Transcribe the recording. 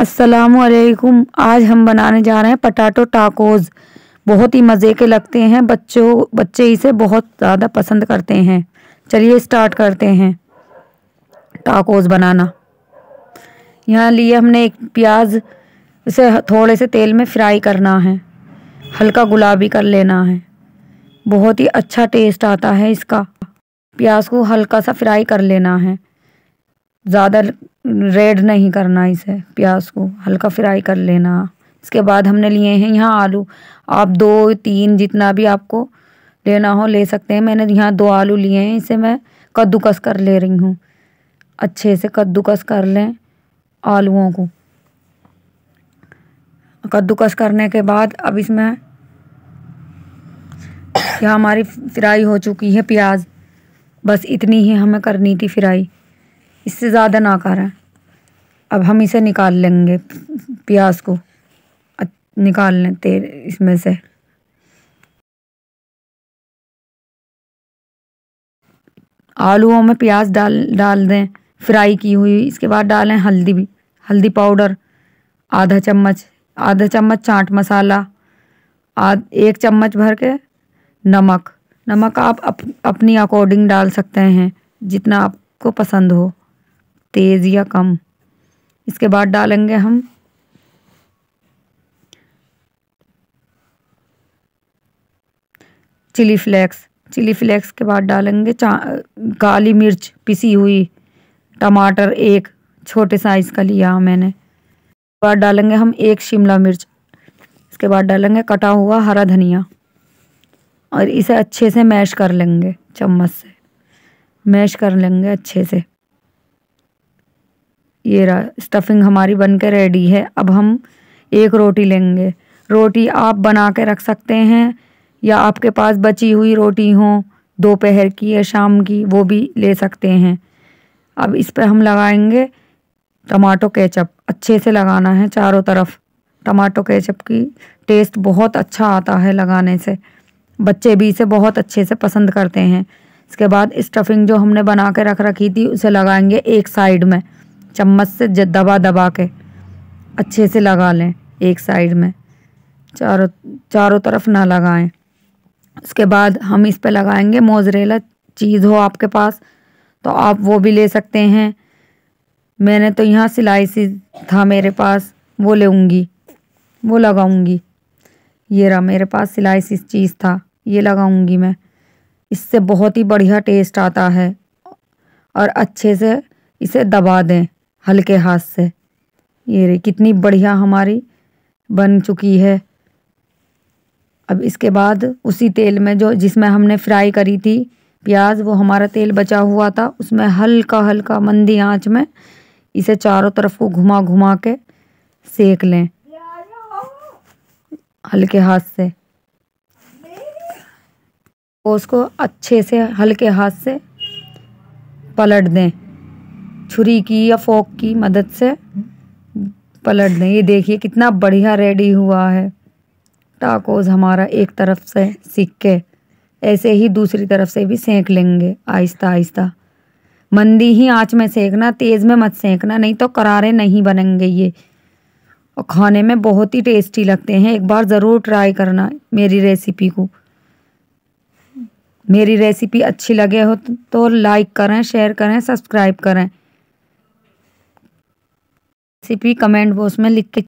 असलकुम आज हम बनाने जा रहे हैं पटाटो टाकोज़ बहुत ही मज़े के लगते हैं बच्चों बच्चे इसे बहुत ज़्यादा पसंद करते हैं चलिए स्टार्ट करते हैं टाकोज़ बनाना यहाँ लिए हमने एक प्याज इसे थोड़े से तेल में फ्राई करना है हल्का गुलाबी कर लेना है बहुत ही अच्छा टेस्ट आता है इसका प्याज को हल्का सा फ्राई कर लेना है ज़्यादा रेड नहीं करना इसे प्याज को हल्का फ्राई कर लेना इसके बाद हमने लिए हैं यहाँ आलू आप दो तीन जितना भी आपको लेना हो ले सकते हैं मैंने यहाँ दो आलू लिए हैं इसे मैं कद्दूकस कर ले रही हूँ अच्छे से कद्दूकस कर लें आलूओं को कद्दूकस करने के बाद अब इसमें यह हमारी फ्राई हो चुकी है प्याज बस इतनी ही हमें करनी थी फ्राई इससे ज़्यादा ना आ रहा है अब हम इसे निकाल लेंगे प्याज को निकाल लें तेल इसमें से आलूओं में प्याज डाल डाल दें फ्राई की हुई इसके बाद डालें हल्दी भी हल्दी पाउडर आधा चम्मच आधा चम्मच चाट मसाला आध एक चम्मच भर के नमक नमक आप अप, अपनी अकॉर्डिंग डाल सकते हैं जितना आपको पसंद हो तेज़ या कम इसके बाद डालेंगे हम चिली फ्लेक्स चिली फ्लेक्स के बाद डालेंगे काली मिर्च पिसी हुई टमाटर एक छोटे साइज़ का लिया मैंने बाद डालेंगे हम एक शिमला मिर्च इसके बाद डालेंगे कटा हुआ हरा धनिया और इसे अच्छे से मैश कर लेंगे चम्मच से मैश कर लेंगे अच्छे से ये रहा स्टफिंग हमारी बन के रेडी है अब हम एक रोटी लेंगे रोटी आप बना के रख सकते हैं या आपके पास बची हुई रोटी हो दोपहर की या शाम की वो भी ले सकते हैं अब इस पर हम लगाएंगे टमाटो केचप अच्छे से लगाना है चारों तरफ टमाटो केचप की टेस्ट बहुत अच्छा आता है लगाने से बच्चे भी इसे बहुत अच्छे से पसंद करते हैं इसके बाद स्टफिंग जो हमने बना के रख रखी थी उसे लगाएंगे एक साइड में चम्मच से दबा दबा के अच्छे से लगा लें एक साइड में चारों चारों तरफ ना लगाएं उसके बाद हम इस पर लगाएंगे मोजरेला चीज़ हो आपके पास तो आप वो भी ले सकते हैं मैंने तो यहाँ सिलाई सी था मेरे पास वो लूँगी वो लगाऊंगी ये रहा मेरे पास सिलाई सी चीज़ था ये लगाऊंगी मैं इससे बहुत ही बढ़िया टेस्ट आता है और अच्छे से इसे दबा दें हल्के हाथ से ये रे कितनी बढ़िया हमारी बन चुकी है अब इसके बाद उसी तेल में जो जिसमें हमने फ्राई करी थी प्याज वो हमारा तेल बचा हुआ था उसमें हल्का हल्का मंदी आंच में इसे चारों तरफ को घुमा घुमा के सेक लें हल्के हाथ से उसको अच्छे से हल्के हाथ से पलट दें छुरी की या फोक की मदद से पलट दें ये देखिए कितना बढ़िया रेडी हुआ है टाकोज हमारा एक तरफ से सीख के ऐसे ही दूसरी तरफ से भी सेंक लेंगे आहिस्ता आहिस्ता मंदी ही आँच में सेकना तेज़ में मत सेकना नहीं तो करारे नहीं बनेंगे ये और खाने में बहुत ही टेस्टी लगते हैं एक बार ज़रूर ट्राई करना मेरी रेसिपी को मेरी रेसिपी अच्छी लगे हो तो लाइक करें शेयर करें सब्सक्राइब करें रेसिपी कमेंट बॉक्स में लिख के